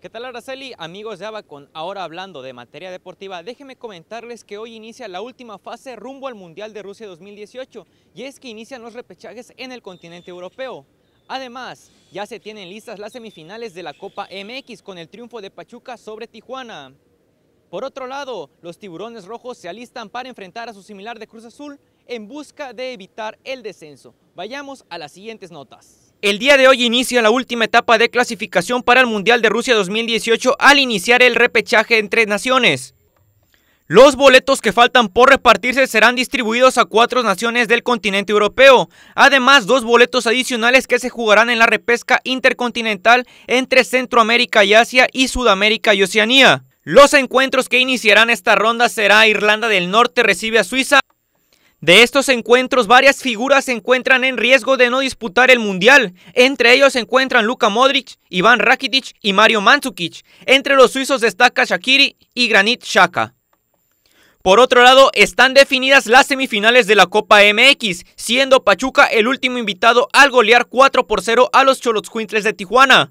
¿Qué tal Araceli? Amigos de Abacon, ahora hablando de materia deportiva, déjenme comentarles que hoy inicia la última fase rumbo al Mundial de Rusia 2018 y es que inician los repechajes en el continente europeo. Además, ya se tienen listas las semifinales de la Copa MX con el triunfo de Pachuca sobre Tijuana. Por otro lado, los tiburones rojos se alistan para enfrentar a su similar de Cruz Azul en busca de evitar el descenso. Vayamos a las siguientes notas. El día de hoy inicia la última etapa de clasificación para el Mundial de Rusia 2018 al iniciar el repechaje entre naciones. Los boletos que faltan por repartirse serán distribuidos a cuatro naciones del continente europeo, además dos boletos adicionales que se jugarán en la repesca intercontinental entre Centroamérica y Asia y Sudamérica y Oceanía. Los encuentros que iniciarán esta ronda será Irlanda del Norte recibe a Suiza, de estos encuentros, varias figuras se encuentran en riesgo de no disputar el Mundial. Entre ellos se encuentran Luka Modric, Iván Rakitic y Mario Mandzukic. Entre los suizos destaca Shakiri y Granit Xhaka. Por otro lado, están definidas las semifinales de la Copa MX, siendo Pachuca el último invitado al golear 4 por 0 a los Cholotzcuintles de Tijuana.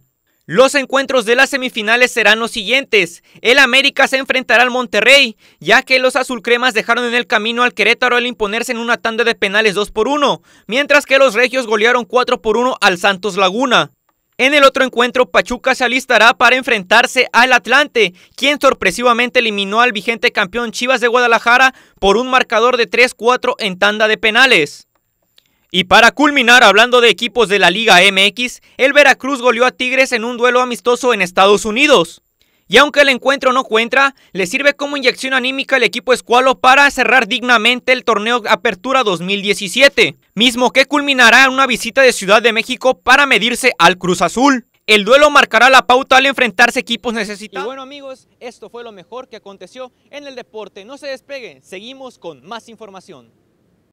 Los encuentros de las semifinales serán los siguientes. El América se enfrentará al Monterrey, ya que los azulcremas dejaron en el camino al Querétaro al imponerse en una tanda de penales 2 por 1, mientras que los regios golearon 4 por 1 al Santos Laguna. En el otro encuentro, Pachuca se alistará para enfrentarse al Atlante, quien sorpresivamente eliminó al vigente campeón Chivas de Guadalajara por un marcador de 3-4 en tanda de penales. Y para culminar, hablando de equipos de la Liga MX, el Veracruz goleó a Tigres en un duelo amistoso en Estados Unidos. Y aunque el encuentro no cuenta, le sirve como inyección anímica al equipo escualo para cerrar dignamente el torneo Apertura 2017, mismo que culminará en una visita de Ciudad de México para medirse al Cruz Azul. El duelo marcará la pauta al enfrentarse equipos necesitados. Y bueno amigos, esto fue lo mejor que aconteció en el deporte. No se despeguen, seguimos con más información.